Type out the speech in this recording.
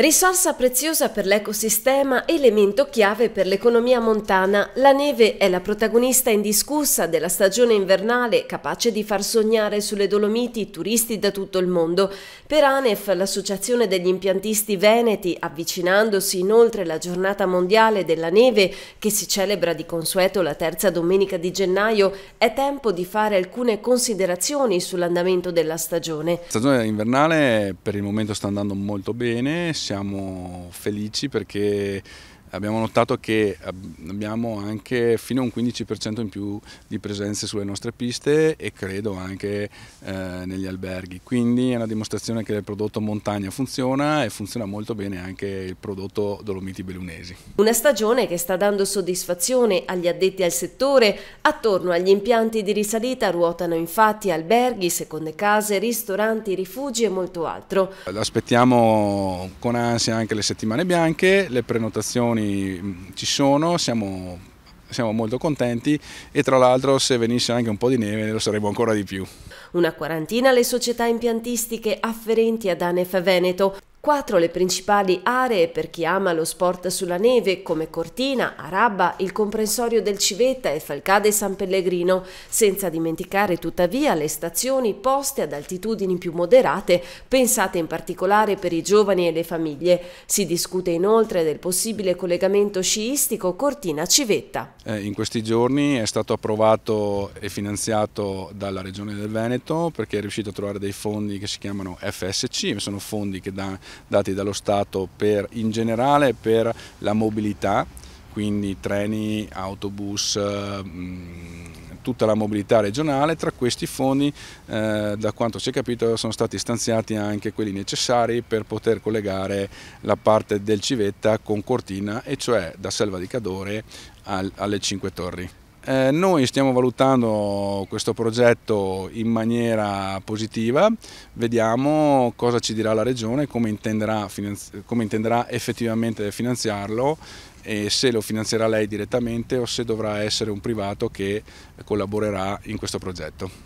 Risorsa preziosa per l'ecosistema, elemento chiave per l'economia montana, la neve è la protagonista indiscussa della stagione invernale, capace di far sognare sulle Dolomiti turisti da tutto il mondo. Per ANEF, l'associazione degli impiantisti veneti, avvicinandosi inoltre alla giornata mondiale della neve, che si celebra di consueto la terza domenica di gennaio, è tempo di fare alcune considerazioni sull'andamento della stagione. La stagione invernale per il momento sta andando molto bene, siamo felici perché abbiamo notato che abbiamo anche fino a un 15% in più di presenze sulle nostre piste e credo anche eh, negli alberghi, quindi è una dimostrazione che il prodotto montagna funziona e funziona molto bene anche il prodotto Dolomiti Belunesi. Una stagione che sta dando soddisfazione agli addetti al settore, attorno agli impianti di risalita ruotano infatti alberghi, seconde case, ristoranti, rifugi e molto altro. Aspettiamo con ansia anche le settimane bianche, le prenotazioni soluzioni mm, ci sono, siamo, siamo molto contenti e tra l'altro se venisse anche un po' di neve lo saremmo ancora di più. Una quarantina le società impiantistiche afferenti ad ANEF Veneto Quattro le principali aree per chi ama lo sport sulla neve come Cortina, Arabba, il comprensorio del Civetta e Falcade San Pellegrino, senza dimenticare tuttavia le stazioni poste ad altitudini più moderate, pensate in particolare per i giovani e le famiglie. Si discute inoltre del possibile collegamento sciistico Cortina-Civetta. Eh, in questi giorni è stato approvato e finanziato dalla Regione del Veneto perché è riuscito a trovare dei fondi che si chiamano FSC, sono fondi che danno dati dallo Stato per, in generale per la mobilità, quindi treni, autobus, mm, tutta la mobilità regionale, tra questi fondi eh, da quanto si è capito sono stati stanziati anche quelli necessari per poter collegare la parte del Civetta con Cortina e cioè da Selva di Cadore alle Cinque Torri. Eh, noi stiamo valutando questo progetto in maniera positiva, vediamo cosa ci dirà la Regione, come intenderà, come intenderà effettivamente finanziarlo e se lo finanzierà lei direttamente o se dovrà essere un privato che collaborerà in questo progetto.